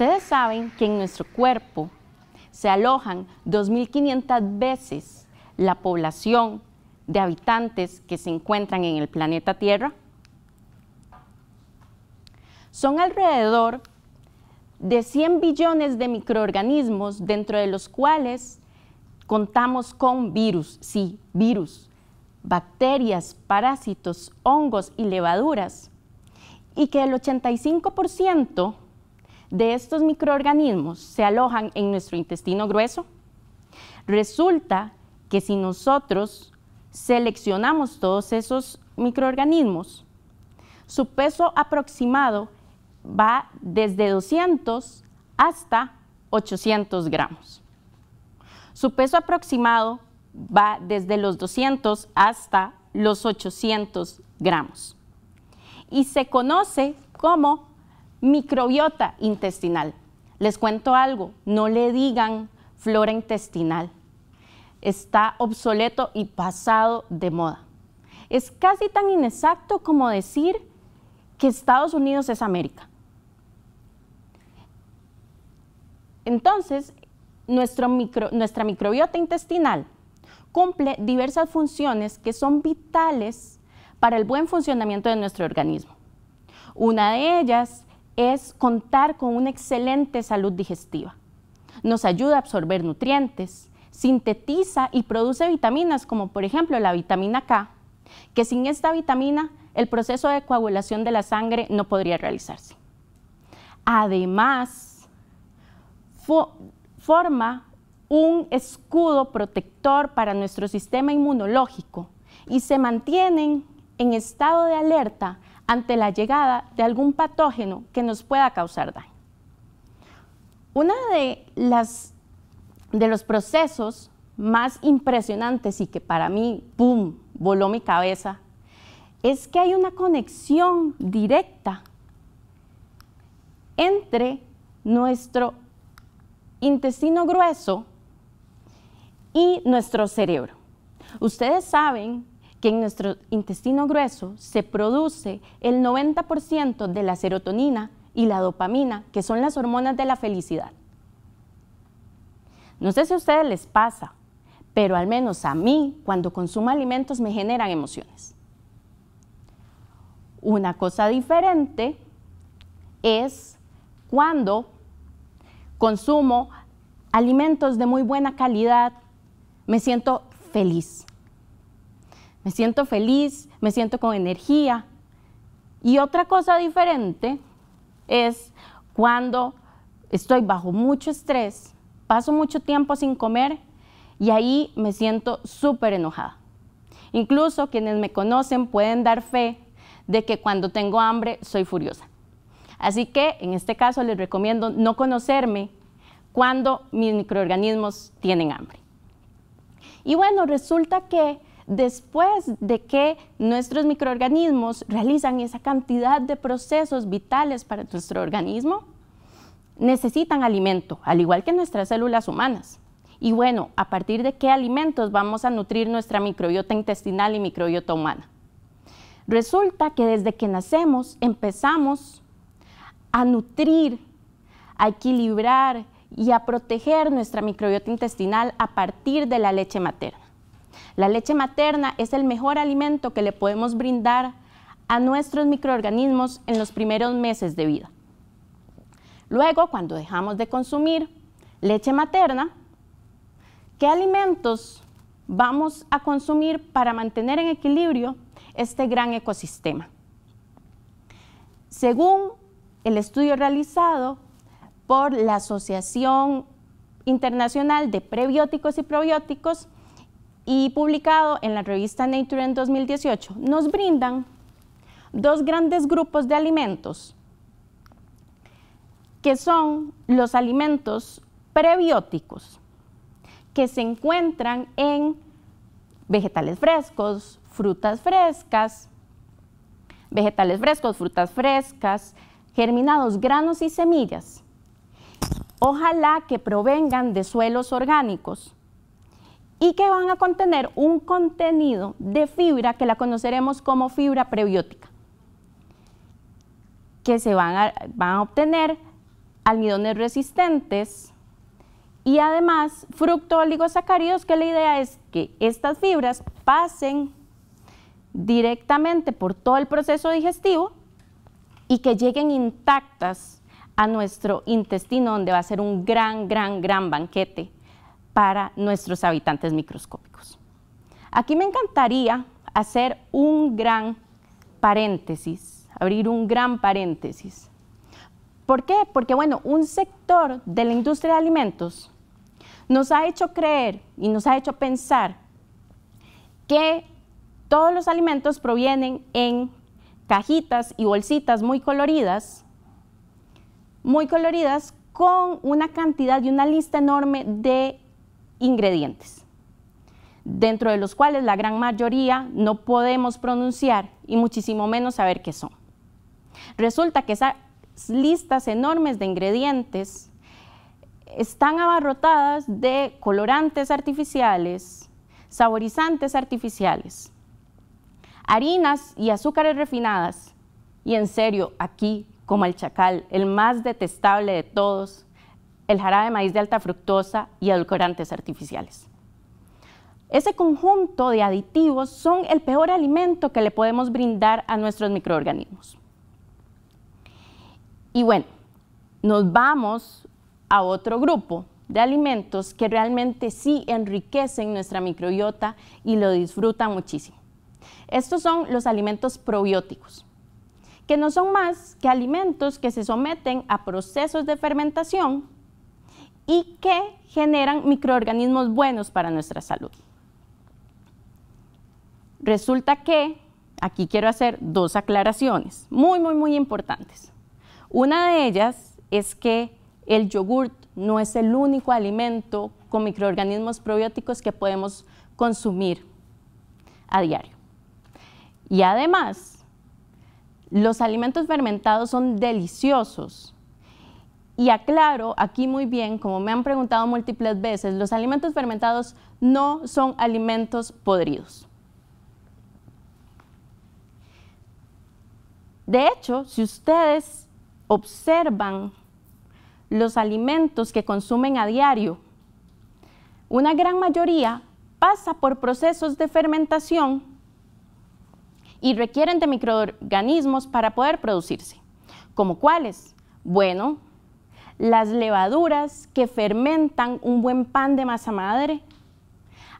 Ustedes saben que en nuestro cuerpo se alojan 2.500 veces la población de habitantes que se encuentran en el planeta Tierra. Son alrededor de 100 billones de microorganismos, dentro de los cuales contamos con virus, sí, virus, bacterias, parásitos, hongos y levaduras, y que el 85% de estos microorganismos se alojan en nuestro intestino grueso, resulta que si nosotros seleccionamos todos esos microorganismos, su peso aproximado va desde 200 hasta 800 gramos. Su peso aproximado va desde los 200 hasta los 800 gramos y se conoce como Microbiota intestinal. Les cuento algo, no le digan flora intestinal. Está obsoleto y pasado de moda. Es casi tan inexacto como decir que Estados Unidos es América. Entonces, nuestro micro, nuestra microbiota intestinal cumple diversas funciones que son vitales para el buen funcionamiento de nuestro organismo. Una de ellas es contar con una excelente salud digestiva. Nos ayuda a absorber nutrientes, sintetiza y produce vitaminas como por ejemplo la vitamina K, que sin esta vitamina el proceso de coagulación de la sangre no podría realizarse. Además, forma un escudo protector para nuestro sistema inmunológico y se mantienen en estado de alerta ante la llegada de algún patógeno que nos pueda causar daño. Uno de, de los procesos más impresionantes y que para mí, ¡pum!, voló mi cabeza, es que hay una conexión directa entre nuestro intestino grueso y nuestro cerebro. Ustedes saben que en nuestro intestino grueso se produce el 90% de la serotonina y la dopamina, que son las hormonas de la felicidad. No sé si a ustedes les pasa, pero al menos a mí, cuando consumo alimentos, me generan emociones. Una cosa diferente es cuando consumo alimentos de muy buena calidad, me siento feliz. Me siento feliz, me siento con energía. Y otra cosa diferente es cuando estoy bajo mucho estrés, paso mucho tiempo sin comer y ahí me siento súper enojada. Incluso quienes me conocen pueden dar fe de que cuando tengo hambre soy furiosa. Así que en este caso les recomiendo no conocerme cuando mis microorganismos tienen hambre. Y bueno, resulta que después de que nuestros microorganismos realizan esa cantidad de procesos vitales para nuestro organismo, necesitan alimento, al igual que nuestras células humanas. Y bueno, ¿a partir de qué alimentos vamos a nutrir nuestra microbiota intestinal y microbiota humana? Resulta que desde que nacemos empezamos a nutrir, a equilibrar y a proteger nuestra microbiota intestinal a partir de la leche materna. La leche materna es el mejor alimento que le podemos brindar a nuestros microorganismos en los primeros meses de vida. Luego, cuando dejamos de consumir leche materna, ¿qué alimentos vamos a consumir para mantener en equilibrio este gran ecosistema? Según el estudio realizado por la Asociación Internacional de Prebióticos y Probióticos, y publicado en la revista Nature en 2018, nos brindan dos grandes grupos de alimentos, que son los alimentos prebióticos, que se encuentran en vegetales frescos, frutas frescas, vegetales frescos, frutas frescas, germinados, granos y semillas. Ojalá que provengan de suelos orgánicos y que van a contener un contenido de fibra que la conoceremos como fibra prebiótica, que se van a, obtener almidones resistentes y además fructooligosacáridos, que la idea es que estas fibras pasen directamente por todo el proceso digestivo y que lleguen intactas a nuestro intestino, donde va a ser un gran, gran, gran banquete para nuestros habitantes microscópicos. Aquí me encantaría hacer un gran paréntesis, abrir un gran paréntesis. ¿Por qué? Porque, bueno, un sector de la industria de alimentos nos ha hecho creer y nos ha hecho pensar que todos los alimentos provienen en cajitas y bolsitas muy coloridas, muy coloridas, con una cantidad y una lista enorme de ingredientes, dentro de los cuales la gran mayoría no podemos pronunciar y muchísimo menos saber qué son. Resulta que esas listas enormes de ingredientes están abarrotadas de colorantes artificiales, saborizantes artificiales, harinas y azúcares refinadas. Y en serio, aquí, como el chacal, el más detestable de todos, el jarabe de maíz de alta fructosa y edulcorantes artificiales. Ese conjunto de aditivos son el peor alimento que le podemos brindar a nuestros microorganismos. Y bueno, nos vamos a otro grupo de alimentos que realmente sí enriquecen nuestra microbiota y lo disfrutan muchísimo. Estos son los alimentos probióticos, que no son más que alimentos que se someten a procesos de fermentación y que generan microorganismos buenos para nuestra salud. Resulta que aquí quiero hacer dos aclaraciones muy, muy, muy importantes. Una de ellas es que el yogurt no es el único alimento con microorganismos probióticos que podemos consumir a diario. Y además, los alimentos fermentados son deliciosos, y aclaro aquí muy bien, como me han preguntado múltiples veces, los alimentos fermentados no son alimentos podridos. De hecho, si ustedes observan los alimentos que consumen a diario, una gran mayoría pasa por procesos de fermentación y requieren de microorganismos para poder producirse. ¿Como cuáles? Bueno, las levaduras que fermentan un buen pan de masa madre,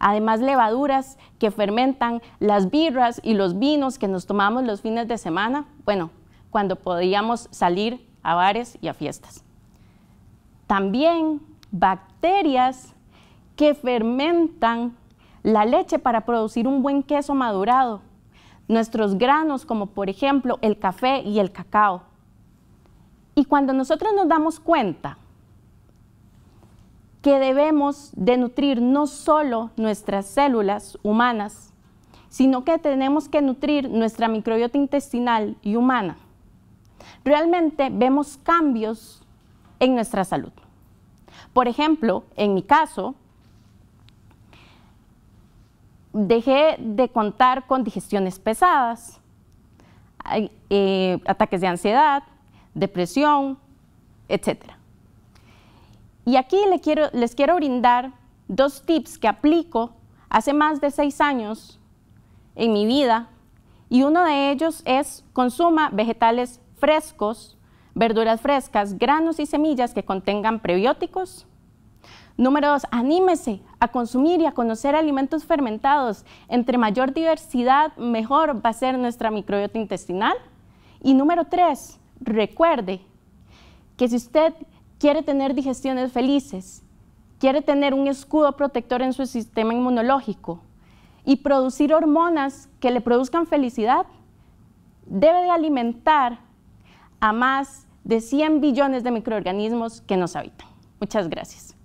además levaduras que fermentan las birras y los vinos que nos tomamos los fines de semana, bueno, cuando podíamos salir a bares y a fiestas. También bacterias que fermentan la leche para producir un buen queso madurado, nuestros granos como por ejemplo el café y el cacao, y cuando nosotros nos damos cuenta que debemos de nutrir no solo nuestras células humanas, sino que tenemos que nutrir nuestra microbiota intestinal y humana, realmente vemos cambios en nuestra salud. Por ejemplo, en mi caso, dejé de contar con digestiones pesadas, eh, ataques de ansiedad, depresión, etcétera Y aquí les quiero, les quiero brindar dos tips que aplico hace más de seis años en mi vida y uno de ellos es consuma vegetales frescos, verduras frescas, granos y semillas que contengan prebióticos. Número dos, anímese a consumir y a conocer alimentos fermentados. Entre mayor diversidad, mejor va a ser nuestra microbiota intestinal. Y número tres, Recuerde que si usted quiere tener digestiones felices, quiere tener un escudo protector en su sistema inmunológico y producir hormonas que le produzcan felicidad, debe de alimentar a más de 100 billones de microorganismos que nos habitan. Muchas gracias.